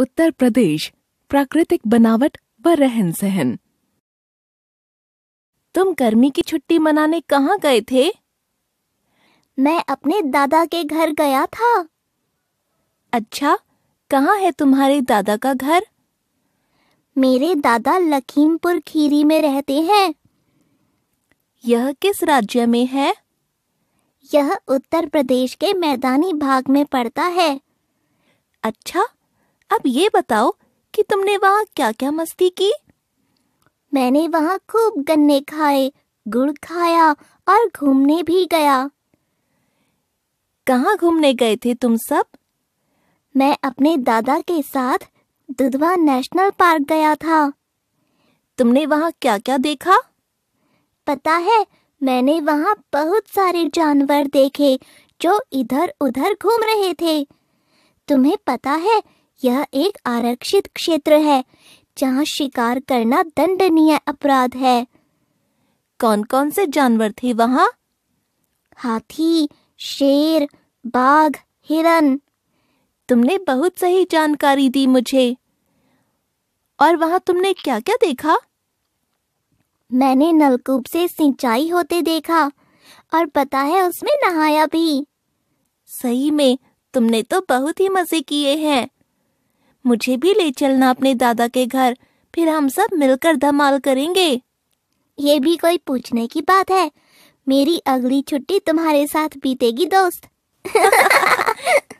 उत्तर प्रदेश प्राकृतिक बनावट व रहन सहन तुम गर्मी की छुट्टी मनाने कहाँ गए थे मैं अपने दादा के घर गया था अच्छा कहाँ है तुम्हारे दादा का घर मेरे दादा लखीमपुर खीरी में रहते हैं यह किस राज्य में है यह उत्तर प्रदेश के मैदानी भाग में पड़ता है अच्छा अब ये बताओ कि तुमने वहाँ क्या क्या मस्ती की मैंने वहाँ खूब गन्ने खाए गुड़ खाया और घूमने भी गया कहाँ घूमने गए थे तुम सब मैं अपने दादा के साथ दुधवा नेशनल पार्क गया था तुमने वहाँ क्या क्या देखा पता है मैंने वहाँ बहुत सारे जानवर देखे जो इधर उधर घूम रहे थे तुम्हें पता है यह एक आरक्षित क्षेत्र है जहाँ शिकार करना दंडनीय अपराध है कौन कौन से जानवर थे वहाँ हाथी शेर बाघ हिरन तुमने बहुत सही जानकारी दी मुझे और वहाँ तुमने क्या क्या देखा मैंने नलकूप से सिंचाई होते देखा और पता है उसमें नहाया भी सही में तुमने तो बहुत ही मजे किए हैं मुझे भी ले चलना अपने दादा के घर फिर हम सब मिलकर धमाल करेंगे ये भी कोई पूछने की बात है मेरी अगली छुट्टी तुम्हारे साथ बीतेगी दोस्त